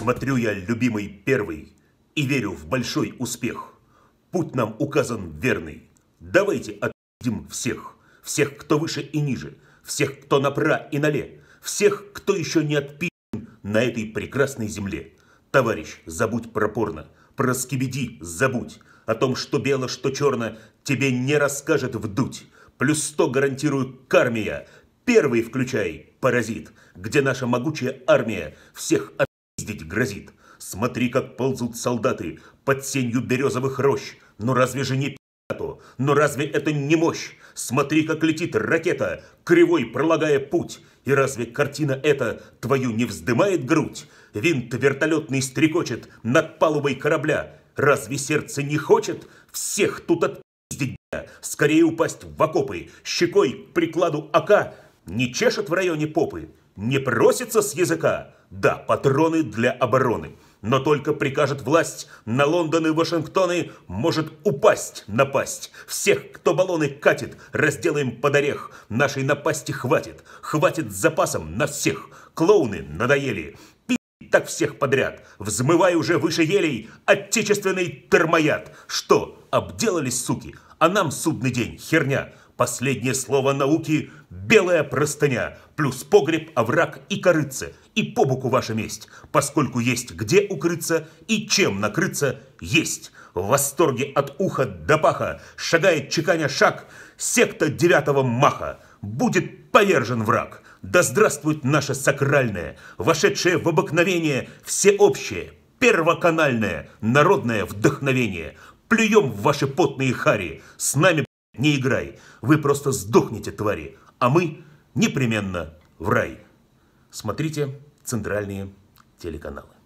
Смотрю я, любимый первый, и верю в большой успех. Путь нам указан верный. Давайте отъедем всех. Всех, кто выше и ниже. Всех, кто напра и нале. Всех, кто еще не отписан на этой прекрасной земле. Товарищ, забудь про порно. Про скибиди забудь. О том, что бело, что черно, тебе не расскажет вдуть. Плюс сто гарантирую кармия. Первый включай, паразит, где наша могучая армия всех Здесь грозит. Смотри, как ползут солдаты под сенью березовых рощ. Но разве же не пи***то? Но разве это не мощь? Смотри, как летит ракета, кривой пролагая путь. И разве картина эта твою не вздымает грудь? Винт вертолетный стрекочет над палубой корабля. Разве сердце не хочет всех тут отпиздить, Скорее упасть в окопы, щекой к прикладу АК, не чешет в районе попы? Не просится с языка? Да, патроны для обороны. Но только прикажет власть, на Лондон и Вашингтоны может упасть напасть. Всех, кто баллоны катит, разделаем под орех. Нашей напасти хватит. Хватит с запасом на всех. Клоуны надоели. Пи так всех подряд. Взмывай уже выше елей отечественный термояд. Что, обделались суки? А нам судный день, херня. Последнее слово науки – белая простыня, плюс погреб, овраг и корыца. И по боку ваша месть, поскольку есть где укрыться и чем накрыться, есть. В восторге от уха до паха шагает чеканя шаг секта девятого маха. Будет повержен враг. Да здравствует наше сакральное, вошедшее в обыкновение всеобщее, первоканальное, народное вдохновение. Плюем в ваши потные хари, с нами не играй, вы просто сдохнете, твари, а мы непременно в рай. Смотрите центральные телеканалы.